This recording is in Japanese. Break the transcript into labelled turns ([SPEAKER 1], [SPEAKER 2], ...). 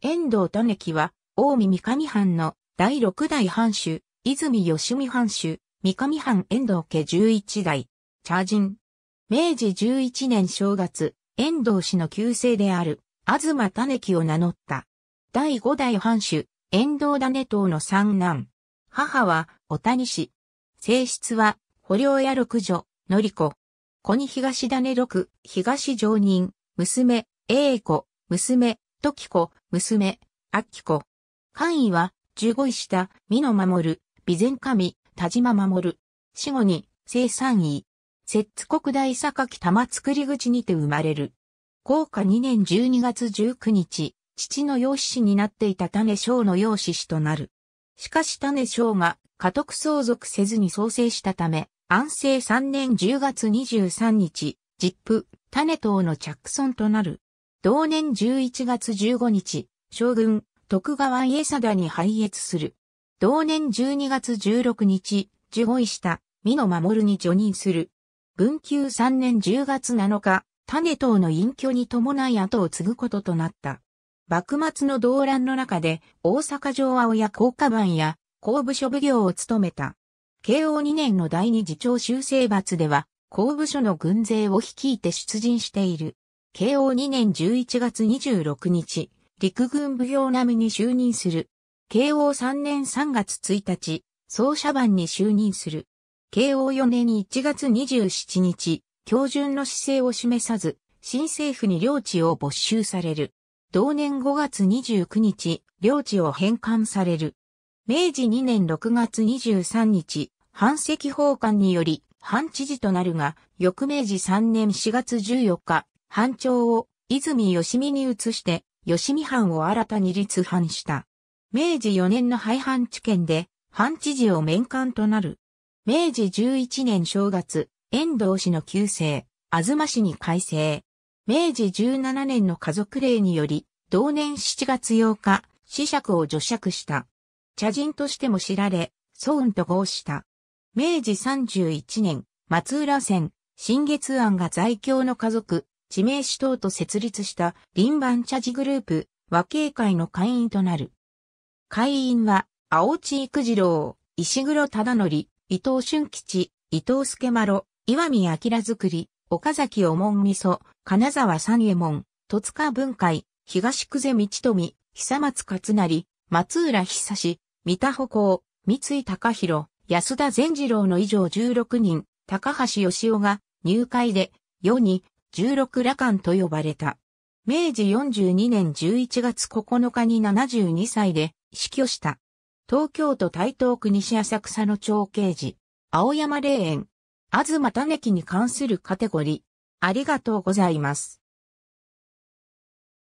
[SPEAKER 1] 遠藤種樹は、近江三上藩の第六代藩主、泉吉見藩主、三上藩遠藤家十一代、茶人。明治十一年正月、遠藤氏の旧姓である、東種木を名乗った。第五代藩主、遠藤種党の三男。母は、小谷氏。性質は、捕虜屋六女、のり子。子に東種六、東上人、娘、英子、娘、時子、娘、秋子。官位は、十五位下、美の守、る、備前神、田島守。る。死後に、生産位。摂津国大榊玉作り口にて生まれる。豪下2年12月19日、父の養子子になっていた種章の養子子となる。しかし種章が家督相続せずに創生したため、安政3年10月23日、実父、種等の着村となる。同年11月15日、将軍、徳川家定に拝謁する。同年12月16日、受護医した、美濃守に助任する。文久3年10月7日、種等の隠居に伴い後を継ぐこととなった。幕末の動乱の中で、大阪城青や高賀番や、公部署奉行を務めた。慶応2年の第二次長州正罰では、公部署の軍勢を率いて出陣している。慶応2年11月26日、陸軍部業並みに就任する。慶応3年3月1日、総社番に就任する。慶応4年1月27日、標準の姿勢を示さず、新政府に領地を没収される。同年5月29日、領地を返還される。明治2年6月23日、反赤法官により、反知事となるが、翌明治3年4月14日、藩長を泉吉美に移して、吉美藩を新たに立藩した。明治4年の廃藩置県で、藩知事を免官となる。明治11年正月、遠藤氏の旧姓、東氏に改正。明治17年の家族令により、同年7月8日、死者を除釈した。茶人としても知られ、孫雲と合した。明治31年、松浦線、新月庵が在京の家族、地名主党と設立した林番茶事グループ、和慶会の会員となる。会員は、青地育次郎、石黒忠則、伊藤俊吉、伊藤助丸、岩見明作り、岡崎おもんみそ、金沢三右衛門、戸塚文会、東久世道富、久松勝成、松浦久志、三田歩行、三井隆弘、安田善次郎の以上16人、高橋義雄が入会で、世に16羅漢と呼ばれた。明治42年11月9日に72歳で死去した。東京都台東区西浅草の長慶寺、青山霊園、東種木に関するカテゴリー。ありがとうございます。